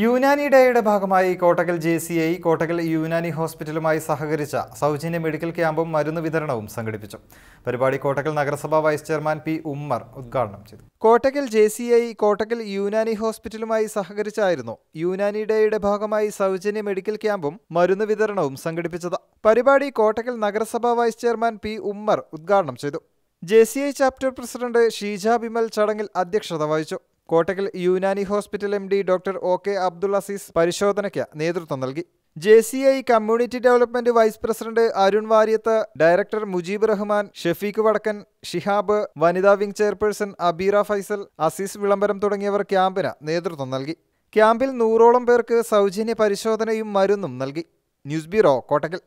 യുനാനി ഡേയുടെ ഭാഗമായി Kottakkal J C I Kottakkal Unani ഹോസ്പിറ്റലുമായി സഹകരിച്ച സൗജന്യ മെഡിക്കൽ ക്യാമ്പും മരുന്ന് വിതരണവും സംഘടിപ്പിച്ചു പരിപാടി കോട്ടകൽ നഗരസഭാ വൈസ് ചെയർമാൻ പി ഉമ്മർ ഉദ്ഘാടനം ചെയ്തു Kottakkal J C I Kottakkal Unani ഹോസ്പിറ്റലുമായി സഹകരിച്ചായിരുന്നു യുനാനി ഡേയുടെ ഭാഗമായി സൗജന്യ മെഡിക്കൽ ക്യാമ്പും മരുന്ന് വിതരണവും സംഘടിപ്പിച്ചത് പരിപാടി കോട്ടകൽ നഗരസഭാ വൈസ് ചെയർമാൻ പി ഉമ്മർ ഉദ്ഘാടനം ചെയ്തു J C I chapter president Sheeja Bimal ചടങ്ങിൽ അധ്യക്ഷത വഹിച്ചു Kottakkal Unani hospital M D doctor O K Abdul Azeez പരിശോധനയ്ക്ക് നേതൃത്വം നൽകി J C I community development vice president Arun Varyath director Mujeeb Rahman Shefeeq Vadakkan Shihab വനിതാ വിംഗ് ചെയർപേഴ്സൺ അബീറ ഫൈസൽ അസീസ് വിളംബരം തുടങ്ങിയവർ ക്യാമ്പിന് നേതൃത്വം നൽകി ക്യാമ്പിൽ നൂറോളം പേർക്ക് സൗജന്യ പരിശോധനയും മരുന്നും നൽകി ന്യൂസ് ബ്യൂറോ കോട്ടക്കൽ